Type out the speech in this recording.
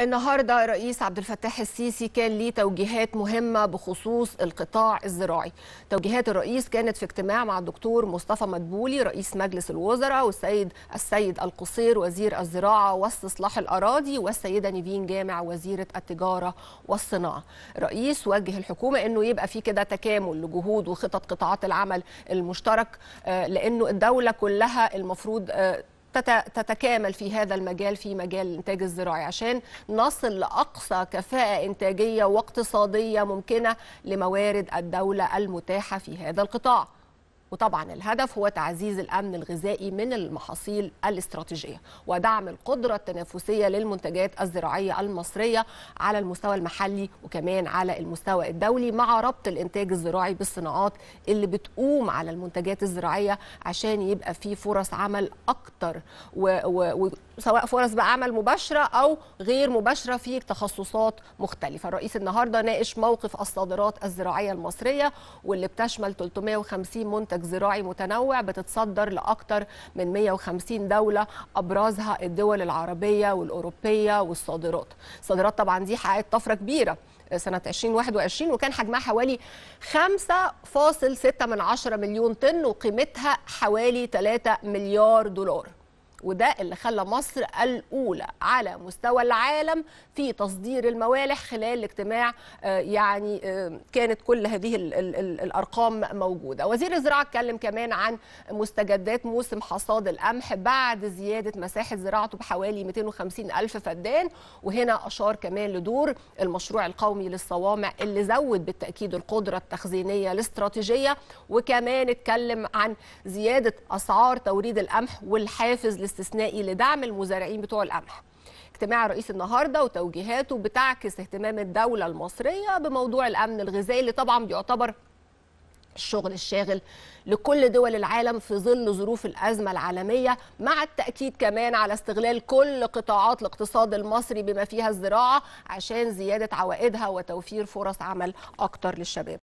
النهارده الرئيس عبد الفتاح السيسي كان ليه توجيهات مهمه بخصوص القطاع الزراعي. توجيهات الرئيس كانت في اجتماع مع الدكتور مصطفى مدبولي رئيس مجلس الوزراء والسيد السيد القصير وزير الزراعه واستصلاح الاراضي والسيده نيفين جامع وزيره التجاره والصناعه. الرئيس وجه الحكومه انه يبقى في كده تكامل لجهود وخطط قطاعات العمل المشترك آه، لانه الدوله كلها المفروض آه، تتكامل في هذا المجال في مجال الانتاج الزراعي عشان نصل لاقصى كفاءه انتاجيه واقتصاديه ممكنه لموارد الدوله المتاحه في هذا القطاع وطبعا الهدف هو تعزيز الامن الغذائي من المحاصيل الاستراتيجيه ودعم القدره التنافسيه للمنتجات الزراعيه المصريه على المستوى المحلي وكمان على المستوى الدولي مع ربط الانتاج الزراعي بالصناعات اللي بتقوم على المنتجات الزراعيه عشان يبقى في فرص عمل اكتر وسواء فرص بقى عمل مباشره او غير مباشره في تخصصات مختلفه الرئيس النهارده ناقش موقف الصادرات الزراعيه المصريه واللي بتشمل 350 منتج منتج زراعي متنوع بتتصدر لاكثر من 150 دوله ابرزها الدول العربيه والاوروبيه والصادرات الصادرات طبعا دي حققت طفره كبيره سنة 2021 وكان حجمها حوالي 5.6 مليون طن وقيمتها حوالي 3 مليار دولار وده اللي خلى مصر الأولى على مستوى العالم في تصدير الموالح خلال اجتماع آه، يعني آه، كانت كل هذه الأرقام موجودة وزير الزراعة اتكلم كمان عن مستجدات موسم حصاد القمح بعد زيادة مساحة زراعته بحوالي 250 ألف فدان وهنا أشار كمان لدور المشروع القومي للصوامع اللي زود بالتأكيد القدرة التخزينية الاستراتيجية وكمان اتكلم عن زيادة أسعار توريد القمح والحافز استثنائي لدعم المزارعين بتوع القمح اجتماع الرئيس النهارده وتوجيهاته بتعكس اهتمام الدوله المصريه بموضوع الامن الغذائي اللي طبعا بيعتبر الشغل الشاغل لكل دول العالم في ظل ظروف الازمه العالميه مع التاكيد كمان على استغلال كل قطاعات الاقتصاد المصري بما فيها الزراعه عشان زياده عوائدها وتوفير فرص عمل اكتر للشباب